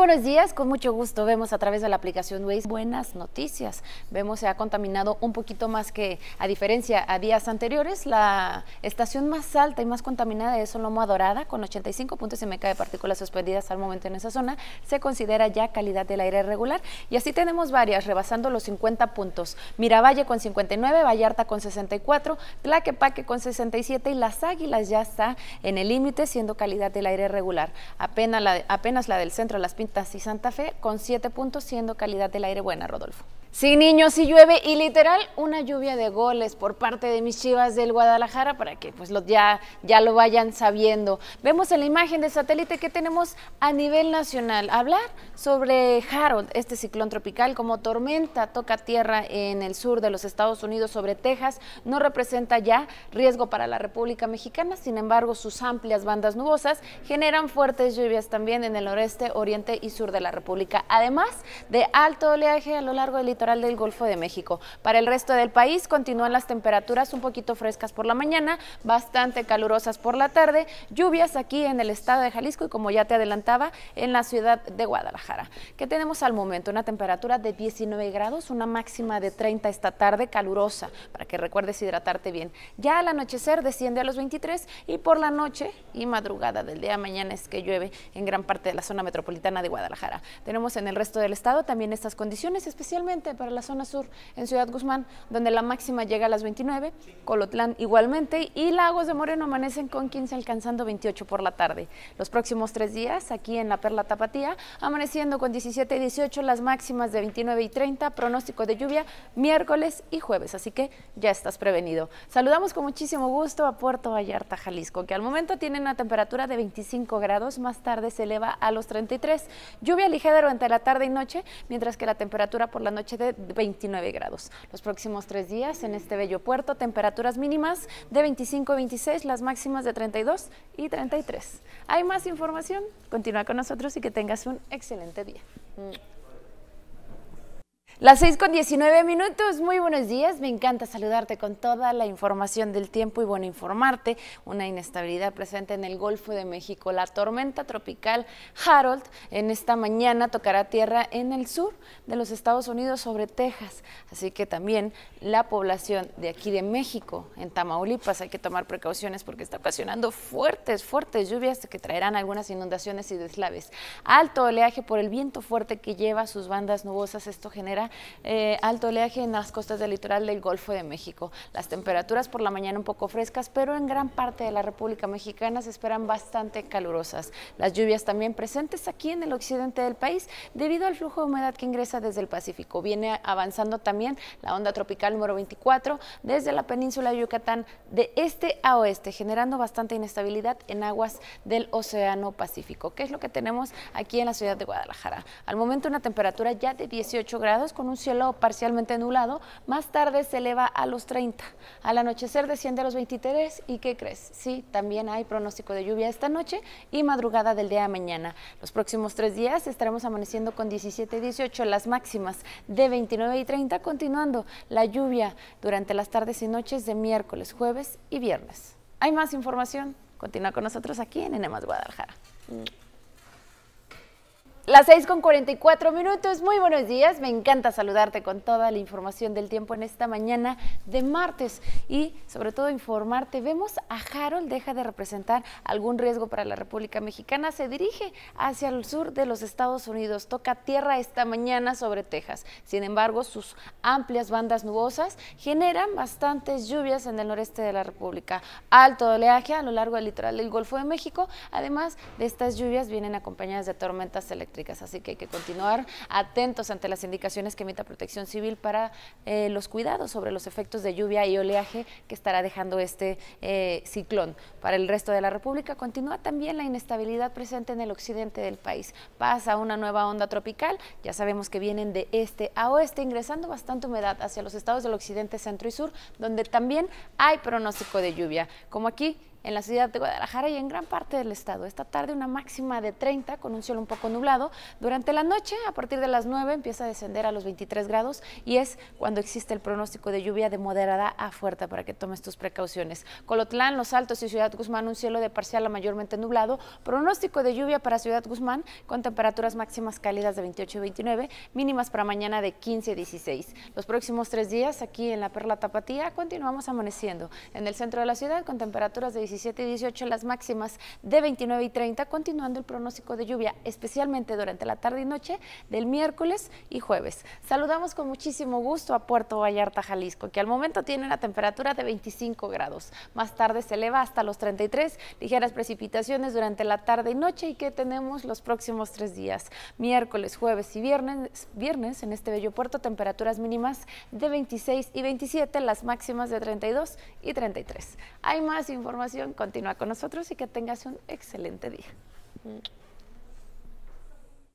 Buenos días, con mucho gusto. Vemos a través de la aplicación Waze buenas noticias. Vemos se ha contaminado un poquito más que, a diferencia a días anteriores, la estación más alta y más contaminada es Lomo Dorada, con 85 puntos meca de partículas suspendidas al momento en esa zona. Se considera ya calidad del aire regular. Y así tenemos varias, rebasando los 50 puntos. Miravalle con 59, Vallarta con 64, Tlaquepaque con 67 y Las Águilas ya está en el límite, siendo calidad del aire regular. Apenas la, apenas la del centro, las Pintas y Santa Fe con siete puntos, siendo calidad del aire buena, Rodolfo. Sí, niños, sí llueve y literal una lluvia de goles por parte de mis Chivas del Guadalajara para que pues ya, ya lo vayan sabiendo. Vemos en la imagen de satélite que tenemos a nivel nacional. Hablar sobre Harold, este ciclón tropical como tormenta toca tierra en el sur de los Estados Unidos sobre Texas, no representa ya riesgo para la República Mexicana, sin embargo sus amplias bandas nubosas generan fuertes lluvias también en el noreste, oriente y sur de la República, además de alto oleaje a lo largo del del Golfo de México. Para el resto del país continúan las temperaturas un poquito frescas por la mañana, bastante calurosas por la tarde, lluvias aquí en el estado de Jalisco y como ya te adelantaba, en la ciudad de Guadalajara. ¿Qué tenemos al momento? Una temperatura de 19 grados, una máxima de 30 esta tarde, calurosa, para que recuerdes hidratarte bien. Ya al anochecer desciende a los 23 y por la noche y madrugada del día de mañana es que llueve en gran parte de la zona metropolitana de Guadalajara. Tenemos en el resto del estado también estas condiciones, especialmente para la zona sur en Ciudad Guzmán, donde la máxima llega a las 29, Colotlán igualmente y Lagos de Moreno amanecen con 15 alcanzando 28 por la tarde. Los próximos tres días aquí en la Perla Tapatía, amaneciendo con 17 y 18 las máximas de 29 y 30, pronóstico de lluvia miércoles y jueves, así que ya estás prevenido. Saludamos con muchísimo gusto a Puerto Vallarta, Jalisco, que al momento tiene una temperatura de 25 grados, más tarde se eleva a los 33. Lluvia ligera durante la tarde y noche, mientras que la temperatura por la noche de 29 grados. Los próximos tres días en este bello puerto, temperaturas mínimas de 25 a 26, las máximas de 32 y 33. Hay más información, continúa con nosotros y que tengas un excelente día. Mm. Las 6 con 19 minutos, muy buenos días, me encanta saludarte con toda la información del tiempo y bueno, informarte, una inestabilidad presente en el Golfo de México, la tormenta tropical Harold en esta mañana tocará tierra en el sur de los Estados Unidos sobre Texas, así que también la población de aquí de México, en Tamaulipas, hay que tomar precauciones porque está ocasionando fuertes, fuertes lluvias que traerán algunas inundaciones y deslaves. Alto oleaje por el viento fuerte que lleva sus bandas nubosas, esto genera eh, alto oleaje en las costas del litoral del Golfo de México. Las temperaturas por la mañana un poco frescas, pero en gran parte de la República Mexicana se esperan bastante calurosas. Las lluvias también presentes aquí en el occidente del país debido al flujo de humedad que ingresa desde el Pacífico. Viene avanzando también la onda tropical número 24 desde la península de Yucatán de este a oeste, generando bastante inestabilidad en aguas del Océano Pacífico. que es lo que tenemos aquí en la ciudad de Guadalajara? Al momento una temperatura ya de 18 grados con un cielo parcialmente nublado, más tarde se eleva a los 30. Al anochecer desciende a los 23 y ¿qué crees? Sí, también hay pronóstico de lluvia esta noche y madrugada del día de mañana. Los próximos tres días estaremos amaneciendo con 17 y 18 las máximas de 29 y 30, continuando la lluvia durante las tardes y noches de miércoles, jueves y viernes. Hay más información. Continúa con nosotros aquí en Enemas Guadalajara. Las 6 con 44 minutos, muy buenos días, me encanta saludarte con toda la información del tiempo en esta mañana de martes y sobre todo informarte, vemos a Harold deja de representar algún riesgo para la República Mexicana, se dirige hacia el sur de los Estados Unidos, toca tierra esta mañana sobre Texas, sin embargo sus amplias bandas nubosas generan bastantes lluvias en el noreste de la República, alto oleaje a lo largo del litoral del Golfo de México, además de estas lluvias vienen acompañadas de tormentas eléctricas así que hay que continuar atentos ante las indicaciones que emita Protección Civil para eh, los cuidados sobre los efectos de lluvia y oleaje que estará dejando este eh, ciclón. Para el resto de la República continúa también la inestabilidad presente en el occidente del país. Pasa una nueva onda tropical, ya sabemos que vienen de este a oeste, ingresando bastante humedad hacia los estados del occidente, centro y sur, donde también hay pronóstico de lluvia, como aquí en la ciudad de Guadalajara y en gran parte del estado. Esta tarde una máxima de 30 con un cielo un poco nublado. Durante la noche, a partir de las 9, empieza a descender a los 23 grados y es cuando existe el pronóstico de lluvia de moderada a fuerte para que tomes tus precauciones. Colotlán, Los Altos y Ciudad Guzmán un cielo de parcial a mayormente nublado. Pronóstico de lluvia para Ciudad Guzmán con temperaturas máximas cálidas de 28 y 29, mínimas para mañana de 15 y 16. Los próximos tres días aquí en la Perla Tapatía continuamos amaneciendo en el centro de la ciudad con temperaturas de 17 y 18 las máximas de 29 y 30, continuando el pronóstico de lluvia, especialmente durante la tarde y noche del miércoles y jueves. Saludamos con muchísimo gusto a Puerto Vallarta, Jalisco, que al momento tiene una temperatura de 25 grados. Más tarde se eleva hasta los 33, ligeras precipitaciones durante la tarde y noche y que tenemos los próximos tres días, miércoles, jueves y viernes, viernes en este bello puerto, temperaturas mínimas de 26 y 27, las máximas de 32 y 33. Hay más información Continúa con nosotros y que tengas un excelente día. Mm.